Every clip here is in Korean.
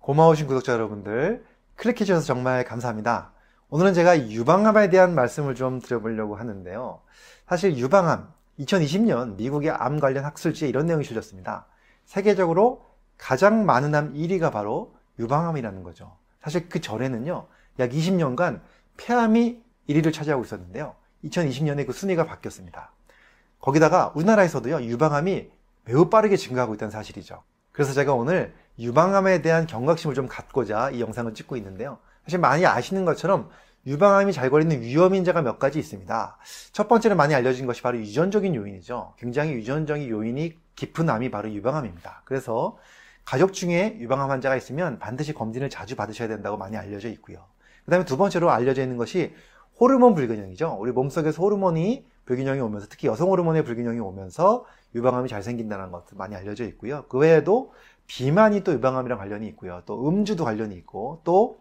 고마우신 구독자 여러분들 클릭해 주셔서 정말 감사합니다. 오늘은 제가 유방암에 대한 말씀을 좀 드려보려고 하는데요. 사실 유방암 2020년 미국의 암 관련 학술지에 이런 내용이 실렸습니다. 세계적으로 가장 많은 암 1위가 바로 유방암이라는 거죠. 사실 그 전에는요. 약 20년간 폐암이 1위를 차지하고 있었는데요. 2020년에 그 순위가 바뀌었습니다. 거기다가 우리나라에서도요. 유방암이 매우 빠르게 증가하고 있다는 사실이죠. 그래서 제가 오늘 유방암에 대한 경각심을 좀 갖고자 이 영상을 찍고 있는데요. 사실 많이 아시는 것처럼 유방암이 잘 걸리는 위험 인자가 몇 가지 있습니다. 첫 번째로 많이 알려진 것이 바로 유전적인 요인이죠. 굉장히 유전적인 요인이 깊은 암이 바로 유방암입니다. 그래서 가족 중에 유방암 환자가 있으면 반드시 검진을 자주 받으셔야 된다고 많이 알려져 있고요. 그 다음에 두 번째로 알려져 있는 것이 호르몬 불균형이죠. 우리 몸속에서 호르몬이 불균형이 오면서 특히 여성 호르몬의 불균형이 오면서 유방암이 잘 생긴다는 것 많이 알려져 있고요. 그 외에도 비만이 또 유방암이랑 관련이 있고요. 또 음주도 관련이 있고 또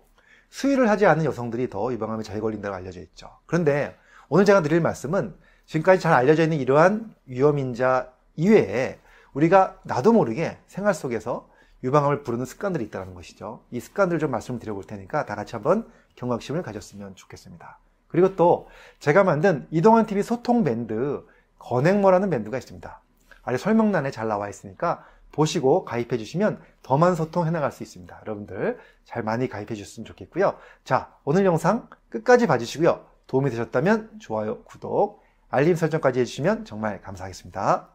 수유를 하지 않은 여성들이 더 유방암에 잘 걸린다고 알려져 있죠. 그런데 오늘 제가 드릴 말씀은 지금까지 잘 알려져 있는 이러한 위험인자 이외에 우리가 나도 모르게 생활 속에서 유방암을 부르는 습관들이 있다는 것이죠. 이 습관들을 좀 말씀드려 볼 테니까 다 같이 한번 경각심을 가졌으면 좋겠습니다. 그리고 또 제가 만든 이동환 TV 소통 밴드 건행모라는 밴드가 있습니다. 아래 설명란에 잘 나와 있으니까 보시고 가입해 주시면 더 많은 소통 해나갈 수 있습니다. 여러분들 잘 많이 가입해 주셨으면 좋겠고요. 자, 오늘 영상 끝까지 봐주시고요. 도움이 되셨다면 좋아요, 구독, 알림 설정까지 해주시면 정말 감사하겠습니다.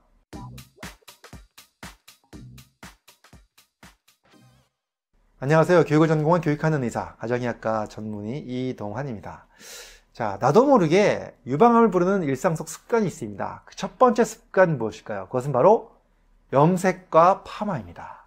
안녕하세요. 교육을 전공한 교육하는 의사, 가정의학과 전문의 이동환입니다. 자, 나도 모르게 유방암을 부르는 일상 속 습관이 있습니다. 그 첫 번째 습관 무엇일까요? 그것은 바로 염색과 파마입니다.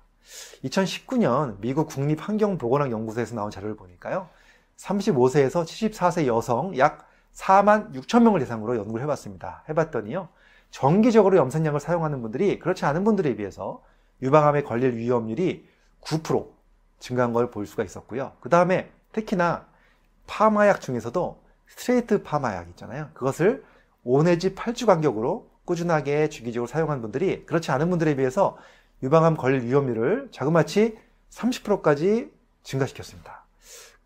2019년 미국 국립환경보건학연구소에서 나온 자료를 보니까요. 35세에서 74세 여성 약 4만 6천 명을 대상으로 연구를 해봤습니다. 해봤더니요. 정기적으로 염색약을 사용하는 분들이 그렇지 않은 분들에 비해서 유방암에 걸릴 위험률이 9% 증가한 걸 볼 수가 있었고요. 그 다음에 특히나 파마약 중에서도 스트레이트 파마 약 있잖아요. 그것을 5 내지 8주 간격으로 꾸준하게 주기적으로 사용한 분들이 그렇지 않은 분들에 비해서 유방암 걸릴 위험률을 자그마치 30%까지 증가시켰습니다.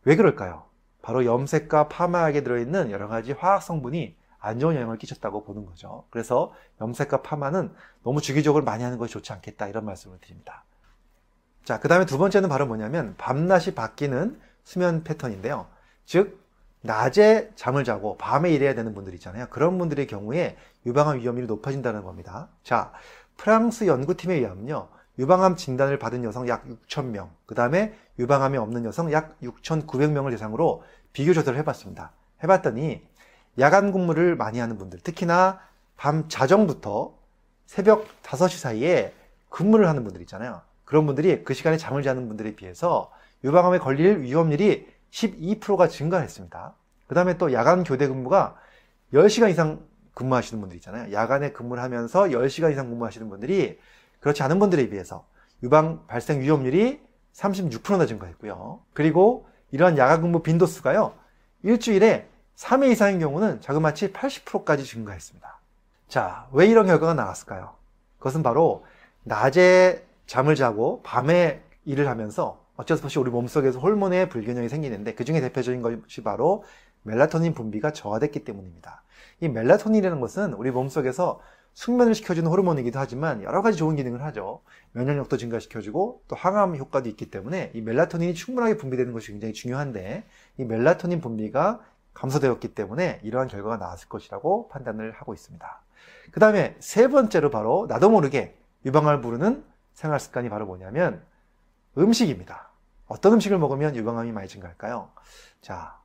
왜 그럴까요? 바로 염색과 파마약에 들어있는 여러 가지 화학 성분이 안 좋은 영향을 끼쳤다고 보는 거죠. 그래서 염색과 파마는 너무 주기적으로 많이 하는 것이 좋지 않겠다 이런 말씀을 드립니다. 자, 그 다음에 두 번째는 바로 뭐냐면 밤낮이 바뀌는 수면 패턴인데요. 즉, 낮에 잠을 자고 밤에 일해야 되는 분들 있잖아요. 그런 분들의 경우에 유방암 위험률이 높아진다는 겁니다. 자, 프랑스 연구팀에 의하면요. 유방암 진단을 받은 여성 약 6,000명, 그 다음에 유방암이 없는 여성 약 6,900명을 대상으로 비교조사를 해봤습니다. 해봤더니 야간 근무를 많이 하는 분들, 특히나 밤 자정부터 새벽 5시 사이에 근무를 하는 분들 있잖아요. 그런 분들이 그 시간에 잠을 자는 분들에 비해서 유방암에 걸릴 위험률이 12%가 증가했습니다. 그 다음에 또 야간 교대 근무가 10시간 이상 근무하시는 분들 있잖아요. 야간에 근무를 하면서 10시간 이상 근무하시는 분들이 그렇지 않은 분들에 비해서 유방 발생 위험률이 36%나 증가했고요. 그리고 이러한 야간 근무 빈도수가요. 일주일에 3회 이상인 경우는 자그마치 80%까지 증가했습니다. 자, 왜 이런 결과가 나왔을까요? 그것은 바로 낮에 잠을 자고 밤에 일을 하면서 어쩔 수 없이 우리 몸속에서 호르몬의 불균형이 생기는데 그 중에 대표적인 것이 바로 멜라토닌 분비가 저하됐기 때문입니다. 이 멜라토닌이라는 것은 우리 몸속에서 숙면을 시켜주는 호르몬이기도 하지만 여러 가지 좋은 기능을 하죠. 면역력도 증가시켜주고 또 항암 효과도 있기 때문에 이 멜라토닌이 충분하게 분비되는 것이 굉장히 중요한데 이 멜라토닌 분비가 감소되었기 때문에 이러한 결과가 나왔을 것이라고 판단을 하고 있습니다. 그 다음에 세 번째로 바로 나도 모르게 유방을 부르는 생활 습관이 바로 뭐냐면 음식입니다. 어떤 음식을 먹으면 유방암이 많이 증가할까요? 자,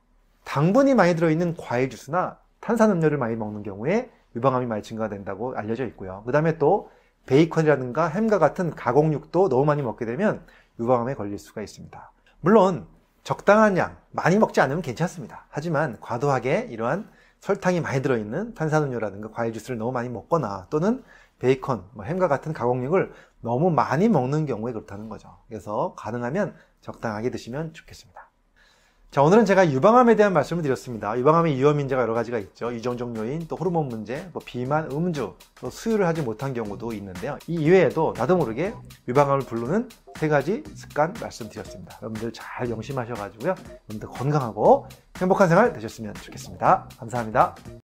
당분이 많이 들어있는 과일 주스나 탄산음료를 많이 먹는 경우에 유방암이 많이 증가된다고 알려져 있고요. 그 다음에 또 베이컨이라든가 햄과 같은 가공육도 너무 많이 먹게 되면 유방암에 걸릴 수가 있습니다. 물론 적당한 양, 많이 먹지 않으면 괜찮습니다. 하지만 과도하게 이러한 설탕이 많이 들어있는 탄산음료라든가 과일 주스를 너무 많이 먹거나 또는 베이컨, 뭐 햄과 같은 가공육을 너무 많이 먹는 경우에 그렇다는 거죠. 그래서 가능하면 적당하게 드시면 좋겠습니다. 자, 오늘은 제가 유방암에 대한 말씀을 드렸습니다. 유방암의 위험 인자가 여러 가지가 있죠. 유전적 요인, 또 호르몬 문제, 뭐 비만, 음주, 또 수유를 하지 못한 경우도 있는데요. 이 이외에도 나도 모르게 유방암을 부르는 세 가지 습관 말씀드렸습니다. 여러분들 잘 명심하셔가지고요. 여러분들 건강하고 행복한 생활 되셨으면 좋겠습니다. 감사합니다.